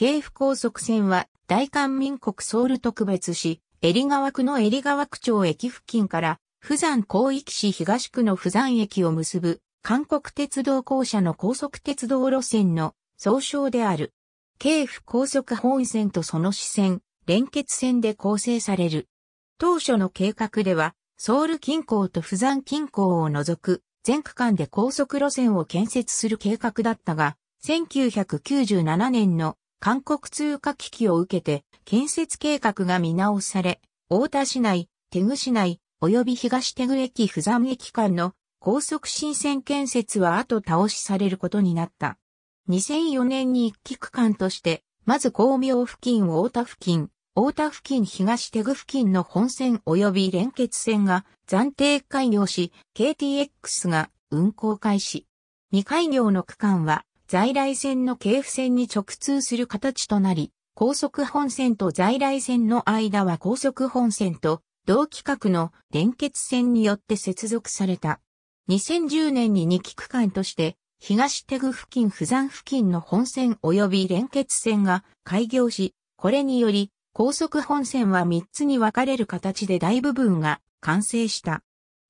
京府高速線は大韓民国ソウル特別市、襟川区の襟川区町駅付近から、釜山広域市東区の釜山駅を結ぶ、韓国鉄道公社の高速鉄道路線の総称である。京府高速本線とその支線、連結線で構成される。当初の計画では、ソウル近郊と釜山近郊を除く、全区間で高速路線を建設する計画だったが、1997年の韓国通貨危機を受けて建設計画が見直され、大田市内、手具市内、及び東手具駅不山駅間の高速新線建設は後倒しされることになった。2004年に一期区間として、まず光明付近大田付近、大田付近東手具付近の本線及び連結線が暫定開業し、KTX が運行開始。未開業の区間は在来線の京府線に直通する形となり、高速本線と在来線の間は高速本線と同規格の連結線によって接続された。2010年に2期区間として、東手具付近富山付近の本線及び連結線が開業し、これにより高速本線は3つに分かれる形で大部分が完成した。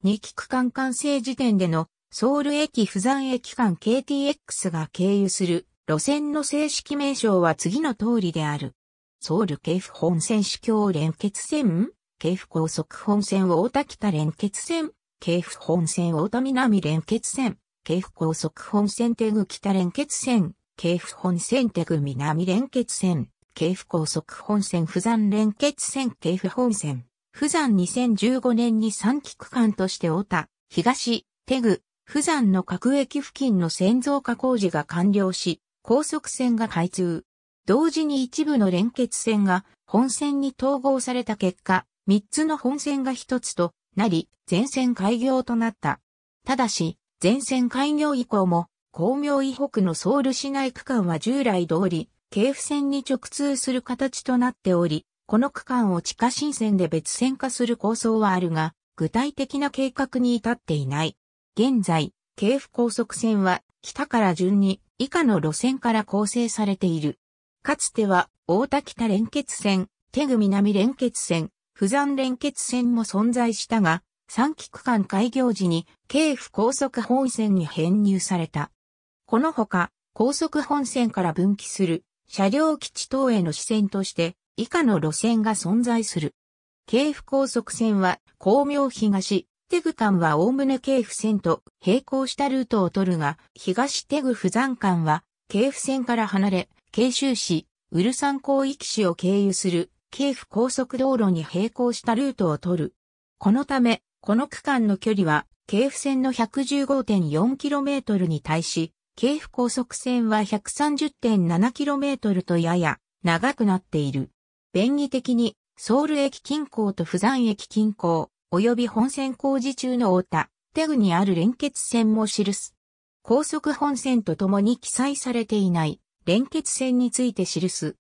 2期区間完成時点でのソウル駅釜山駅間 KTX が経由する路線の正式名称は次の通りである。ソウル京府本線市境連結線、京府高速本線大田北連結線、京府本線大田南連結線、京府高速本線手具北連結線、京府本線手具南連結線、京府高速本線釜山連結線京府本線、釜山2015年に3期区間として大田、東、手具釜山の各駅付近の線増化工事が完了し、高速線が開通。同時に一部の連結線が本線に統合された結果、三つの本線が一つとなり、全線開業となった。ただし、全線開業以降も、工業以北のソウル市内区間は従来通り、京府線に直通する形となっており、この区間を地下新線で別線化する構想はあるが、具体的な計画に至っていない。現在、京府高速線は北から順に以下の路線から構成されている。かつては大田北連結線、手具南連結線、富山連結線も存在したが、3期区間開業時に京府高速本線に編入された。このほか、高速本線から分岐する車両基地等への支線として以下の路線が存在する。京府高速線は、光明東、テグ間は概ね京府線と並行したルートを取るが、東テグ富山間は京府線から離れ、京州市、ウルサン広域市を経由する京府高速道路に並行したルートを取る。このため、この区間の距離は京府線の 115.4km に対し、京府高速線は 130.7km とやや長くなっている。便宜的にソウル駅近郊と富山駅近郊、及び本線工事中の太田、手具にある連結線も記す。高速本線とともに記載されていない連結線について記す。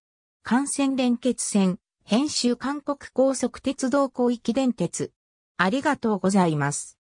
幹線連結線、編集韓国高速鉄道広域電鉄。ありがとうございます。